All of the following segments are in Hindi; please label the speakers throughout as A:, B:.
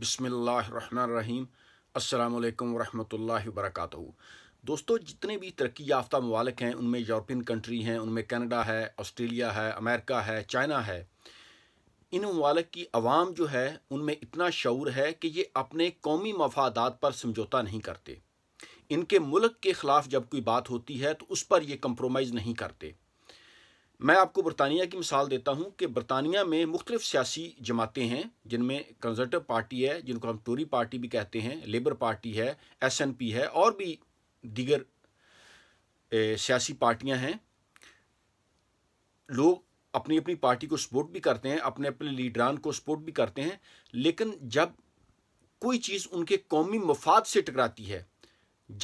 A: बसमीम अल्लाम वरहमल वर्क दोस्तों जितने भी तरक्की याफ्ता ममालिक हैं उनमें यूरोपियन कंट्री हैं उनमें कनाडा है ऑस्ट्रेलिया है अमेरिका है चाइना है इन ममालिक की आवाम जो है उनमें इतना शौर है कि ये अपने कौमी मफादात पर समझौता नहीं करते इनके मुल्क के ख़िलाफ़ जब कोई बात होती है तो उस पर ये कंप्रोमाइज़ नहीं करते मैं आपको बरतानिया की मिसाल देता हूँ कि बरतानिया में मुख्तलिफ सियासी जमातें हैं जिनमें कंजर्टिव पार्टी है जिनको हम टोरी पार्टी भी कहते हैं लेबर पार्टी है एस एन पी है और भी दीगर सियासी पार्टियाँ हैं लोग अपनी अपनी पार्टी को सपोर्ट भी करते हैं अपने अपने लीडरान को सपोर्ट भी करते हैं लेकिन जब कोई चीज़ उनके कौमी मफाद से टकराती है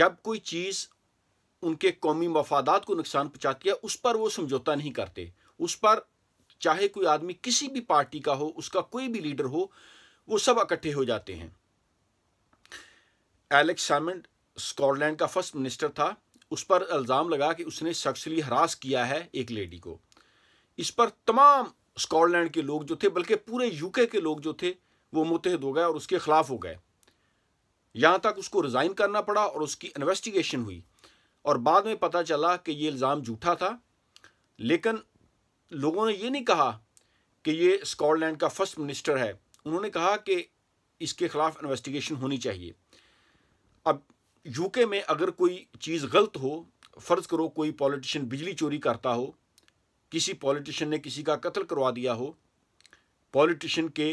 A: जब कोई चीज़ उनके कौमी मफादात को नुकसान पहुँचाती है उस पर वो समझौता नहीं करते उस पर चाहे कोई आदमी किसी भी पार्टी का हो उसका कोई भी लीडर हो वो सब इकट्ठे हो जाते हैं एलेक्स सैमंड स्कॉटलैंड का फर्स्ट मिनिस्टर था उस पर इल्ज़ाम लगा कि उसने सक्सली हरास किया है एक लेडी को इस पर तमाम स्कॉटलैंड के लोग जो थे बल्कि पूरे यूके के लोग जो थे वो मुतहद हो गए और उसके ख़िलाफ़ हो गए यहाँ तक उसको रिज़ाइन करना पड़ा और उसकी इन्वेस्टिगेशन हुई और बाद में पता चला कि ये इल्ज़ाम झूठा था लेकिन लोगों ने ये नहीं कहा कि ये स्कॉटलैंड का फर्स्ट मिनिस्टर है उन्होंने कहा कि इसके ख़िलाफ़ इन्वेस्टिगेशन होनी चाहिए अब यूके में अगर कोई चीज़ गलत हो फ़र्ज़ करो कोई पॉलिटिशियन बिजली चोरी करता हो किसी पॉलिटिशियन ने किसी का कत्ल करवा दिया हो पॉलिटिशियन के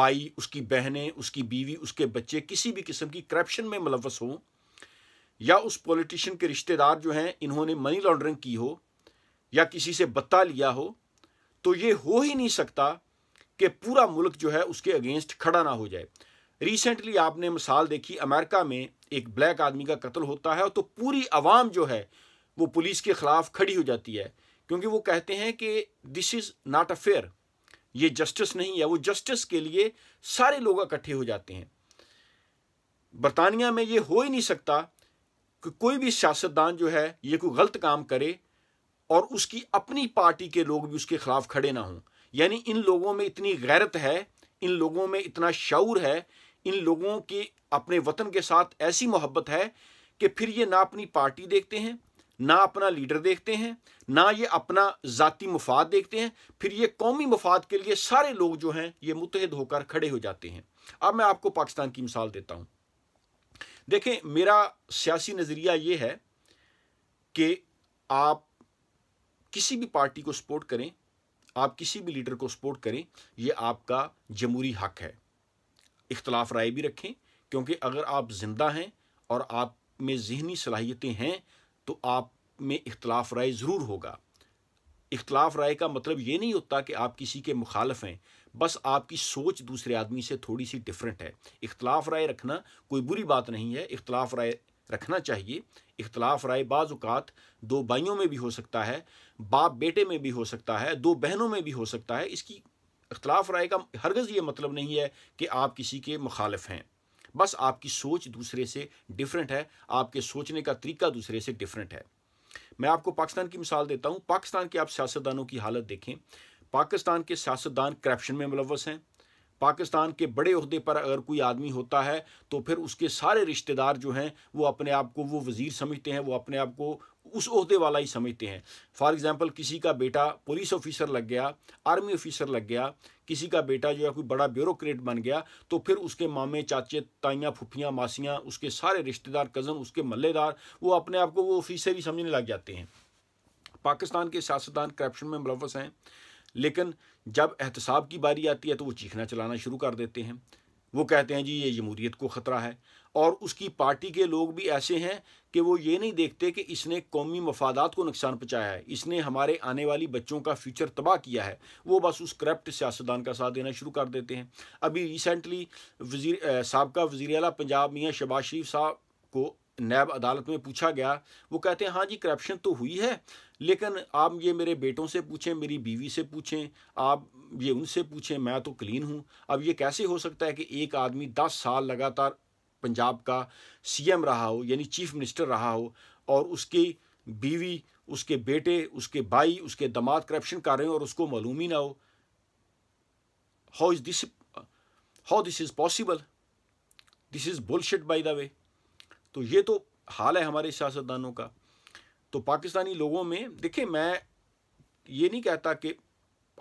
A: भाई उसकी बहनें उसकी बीवी उसके बच्चे किसी भी किस्म की करप्शन में मुलवस हों या उस पॉलिटिशियन के रिश्तेदार जो हैं इन्होंने मनी लॉन्ड्रिंग की हो या किसी से बत्ता लिया हो तो ये हो ही नहीं सकता कि पूरा मुल्क जो है उसके अगेंस्ट खड़ा ना हो जाए रिसेंटली आपने मिसाल देखी अमेरिका में एक ब्लैक आदमी का कत्ल होता है तो पूरी आवाम जो है वो पुलिस के ख़िलाफ़ खड़ी हो जाती है क्योंकि वो कहते हैं कि this is not a fair ये जस्टिस नहीं है वो जस्टिस के लिए सारे लोग इकट्ठे हो जाते हैं बरतानिया में ये हो ही नहीं सकता कि कोई भी सियासतदान जो है ये कोई गलत काम करे और उसकी अपनी पार्टी के लोग भी उसके खिलाफ खड़े ना हों यानी इन लोगों में इतनी गैरत है इन लोगों में इतना शौर है इन लोगों की अपने वतन के साथ ऐसी मोहब्बत है कि फिर ये ना अपनी पार्टी देखते हैं ना अपना लीडर देखते हैं ना ये अपना ज़ाती मफाद देखते हैं फिर ये कौमी मफाद के लिए सारे लोग जो हैं ये मुतहद होकर खड़े हो जाते हैं अब मैं आपको पाकिस्तान की मिसाल देता हूँ देखें मेरा सियासी नज़रिया ये है कि आप किसी भी पार्टी को सपोर्ट करें आप किसी भी लीडर को सपोर्ट करें यह आपका जमहूरी हक है इख्तलाफ राय भी रखें क्योंकि अगर आप ज़िंदा हैं और आप में जहनी सलाहियतें हैं तो आप में इख्तलाफ राय ज़रूर होगा इख्तलाफ राय का मतलब ये नहीं होता कि आप किसी के मुखालफ हैं बस आपकी सोच दूसरे आदमी से थोड़ी सी डिफरेंट है इख्तलाफ राय रखना कोई बुरी बात नहीं है इख्तलाफ राय रखना चाहिए इख्तलाफ राय बाज़ात दो भाइयों में भी हो सकता है बाप बेटे में भी हो सकता है दो बहनों में भी हो सकता है इसकी इख्तलाफ राय का हरगज़ ये मतलब नहीं है कि आप किसी के मुखालफ हैं बस आपकी सोच दूसरे से डिफरेंट है आपके सोचने का तरीका दूसरे से डिफरेंट है मैं आपको पाकिस्तान की मिसाल देता हूँ पाकिस्तान के आप सियासतदानों की हालत देखें पाकिस्तान के सियासतदान करप्शन में मुलवस हैं पाकिस्तान के बड़े अहदे पर अगर कोई आदमी होता है तो फिर उसके सारे रिश्तेदार जो हैं वो अपने आप को वो वज़ीर समझते हैं वो अपने आप को उस अहदे वाला ही समझते हैं फॉर एग्ज़ाम्पल किसी का बेटा पुलिस ऑफिसर लग गया आर्मी ऑफिसर लग गया किसी का बेटा जो है कोई बड़ा ब्यूरोक्रेट बन गया तो फिर उसके मामे चाचे ताइयाँ फुफियाँ मासियाँ उसके सारे रिश्तेदार कज़न उसके मल्लेदार वो अपने आप को वो ऑफिसर ही समझने लग जाते हैं पाकिस्तान के सियासतदान करप्शन में मुलवस हैं लेकिन जब एहतसाब की बारी आती है तो वो चीखना चलाना शुरू कर देते हैं वो कहते हैं जी ये जमूरीत को ख़तरा है और उसकी पार्टी के लोग भी ऐसे हैं कि वो ये नहीं देखते कि इसने कौमी मफादात को नुकसान पहुँचाया है इसने हमारे आने वाली बच्चों का फ्यूचर तबाह किया है वो बस उस करप्ट सियासतदान का साथ देना शुरू कर देते हैं अभी रिसेंटली वज़ी सबका वज़ी अला पंजाब मियाँ शबाज शरीफ साहब को नैब अदालत में पूछा गया वो कहते हैं हाँ जी करप्शन तो हुई है लेकिन आप ये मेरे बेटों से पूछें मेरी बीवी से पूछें आप ये उनसे पूछें मैं तो क्लीन हूँ अब ये कैसे हो सकता है कि एक आदमी दस साल लगातार पंजाब का सीएम रहा हो यानी चीफ मिनिस्टर रहा हो और उसकी बीवी उसके बेटे उसके भाई उसके दमाद करप्शन कर रहे हो और उसको मालूम ही ना हो how is this how this is possible this is bullshit by the way तो ये तो हाल है हमारे सियासतदानों का तो पाकिस्तानी लोगों में देखिए मैं ये नहीं कहता कि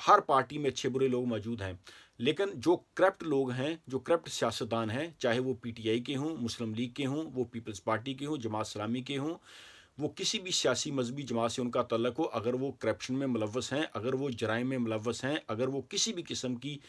A: हर पार्टी में अच्छे बुरे लोग मौजूद हैं लेकिन जो करप्ट लोग हैं जो करप्ट सियासतदान हैं चाहे वो पीटीआई के हों मुस्लिम लीग के हों वो पीपल्स पार्टी के हों जमात सलामी के हों वो किसी भी सियासी मजहबी जमात से उनका तल्लक हो अगर वो करप्शन में मुलवस हैं अगर वो जराय में मुलवस हैं अगर वो किसी भी किस्म की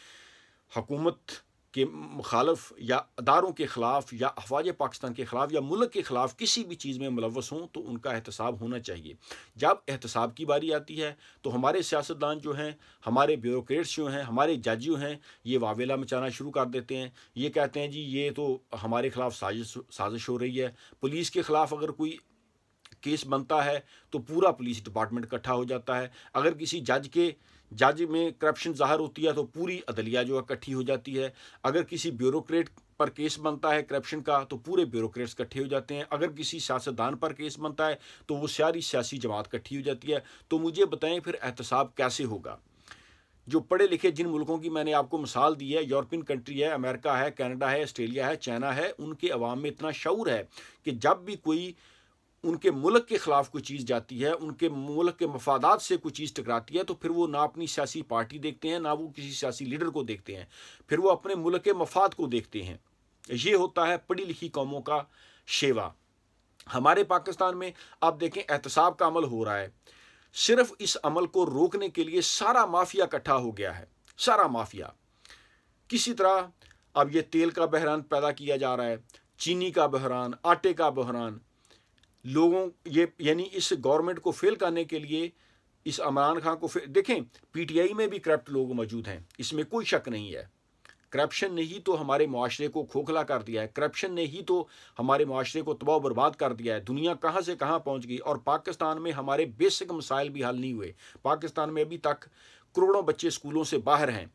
A: हकूमत के मुखालफ या अदारों के ख़िलाफ़ या अफवाज पाकिस्तान के ख़िलाफ़ या मुल्क के ख़िलाफ़ किसी भी चीज़ में मुलवस हों तो उनका एहतसाब होना चाहिए जब एहतसाब की बारी आती है तो हमारे सियासतदान जो हैं हमारे ब्यूरोट्स जो हैं हमारे जज जो हैं ये वावेला मचाना शुरू कर देते हैं ये कहते हैं जी ये तो हमारे ख़िलाफ़ साजिश साजिश हो रही है पुलिस के ख़िलाफ़ अगर कोई केस बनता है तो पूरा पुलिस डिपार्टमेंट इकट्ठा हो जाता है अगर किसी जज के जज में करप्शन ज़ाहिर होती है तो पूरी अदलिया जो इकट्ठी हो जाती है अगर किसी ब्यूरोक्रेट पर केस बनता है करप्शन का तो पूरे ब्यूरोक्रेट्स इकट्ठे हो जाते हैं अगर किसी सियासतदान पर केस बनता है तो वो सारी सियासी जमात इकट्ठी हो जाती है तो मुझे बताएं फिर एहतसाब कैसे होगा जो पढ़े लिखे जिन मुल्कों की मैंने आपको मिसाल दी है यूरोपियन कंट्री है अमेरिका है कनाडा है ऑस्ट्रेलिया है चाइना है उनके अवाम में इतना शौर है कि जब भी कोई उनके मुल्क के ख़िलाफ़ कोई चीज़ जाती है उनके मुल्क के मफादात से कोई चीज़ टकराती है तो फिर वो ना अपनी सियासी पार्टी देखते हैं ना वो किसी सियासी लीडर को देखते हैं फिर वो अपने मुल्क के मफाद को देखते हैं ये होता है पढ़ी लिखी कौमों का शेवा हमारे पाकिस्तान में आप देखें एहतसाब का अमल हो रहा है सिर्फ इस अमल को रोकने के लिए सारा माफिया इकट्ठा हो गया है सारा माफिया किसी तरह अब ये तेल का बहरान पैदा किया जा रहा है चीनी का बहरान आटे का बहरान लोगों ये यानी इस गवर्नमेंट को फेल करने के लिए इस इमरान खान को फेल देखें पीटीआई में भी करप्ट लोग मौजूद हैं इसमें कोई शक नहीं है करप्शन ने ही तो हमारे माशरे को खोखला कर दिया है करप्शन ने ही तो हमारे माशरे को तबाह बर्बाद कर दिया है दुनिया कहाँ से कहाँ पहुँच गई और पाकिस्तान में हमारे बेसिक मसाइल भी हल नहीं हुए पाकिस्तान में अभी तक करोड़ों बच्चे स्कूलों से बाहर हैं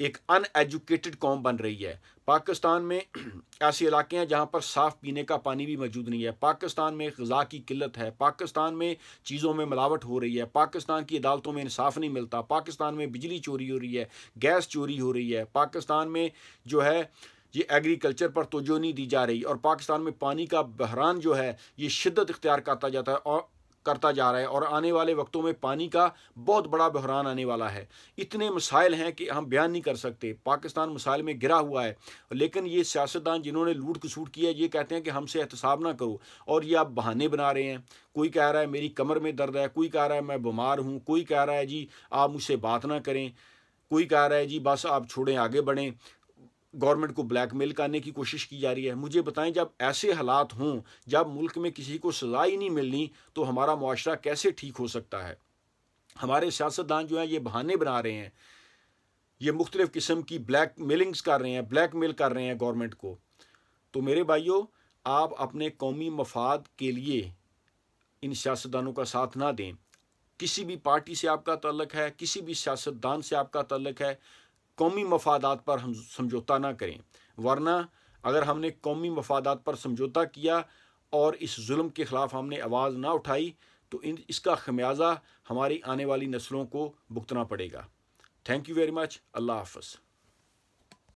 A: एक अनएजुकेटेड कौम बन रही है पाकिस्तान में ऐसे इलाके हैं जहाँ पर साफ़ पीने का पानी भी मौजूद नहीं है पाकिस्तान में गज़ा की किल्लत है पाकिस्तान में चीज़ों में मिलावट हो रही है पाकिस्तान की अदालतों में इंसाफ नहीं मिलता पाकिस्तान में बिजली चोरी हो रही है गैस चोरी हो रही है पाकिस्तान में जो है ये एग्रीकल्चर पर तोजो नहीं दी जा रही और पाकिस्तान में पानी का बहरान जो है ये शिद्दत इख्तियार करता जाता है और करता जा रहा है और आने वाले वक्तों में पानी का बहुत बड़ा बहरान आने वाला है इतने मसाइल हैं कि हम बयान नहीं कर सकते पाकिस्तान मसाइल में गिरा हुआ है लेकिन ये सियासतदान जिन्होंने लूट कसूट किया ये कहते हैं कि हमसे एहतसाब ना करो और ये आप बहाने बना रहे हैं कोई कह रहा है मेरी कमर में दर्द है कोई कह रहा है मैं बीमार हूँ कोई कह रहा है जी आप मुझसे बात ना करें कोई कह रहा है जी बस आप छोड़ें आगे बढ़ें गवर्नमेंट को ब्लैकमेल करने की कोशिश की जा रही है मुझे बताएं जब ऐसे हालात हों जब मुल्क में किसी को सज़ा ही नहीं मिलनी तो हमारा मुआरा कैसे ठीक हो सकता है हमारे सियासतदान जो हैं ये बहाने बना रहे हैं ये मुख्तलिफ़ किस्म की ब्लैक मेलिंग्स कर रहे हैं ब्लैक मेल कर रहे हैं गवर्नमेंट को तो मेरे भाइयों आप अपने कौमी मफाद के लिए इन सियासतदानों का साथ ना दें किसी भी पार्टी से आपका तल्लक है किसी भी सियासतदान से आपका तल्लक है कौमी मफादात पर हम समझौता ना करें वरना अगर हमने कौमी मफादात पर समझौता किया और इस जुल्म के ख़िलाफ़ हमने आवाज़ ना उठाई तो इन इसका खमियाजा हमारी आने वाली नस्लों को भुगतना पड़ेगा थैंक यू वेरी मच अल्लाह हाफ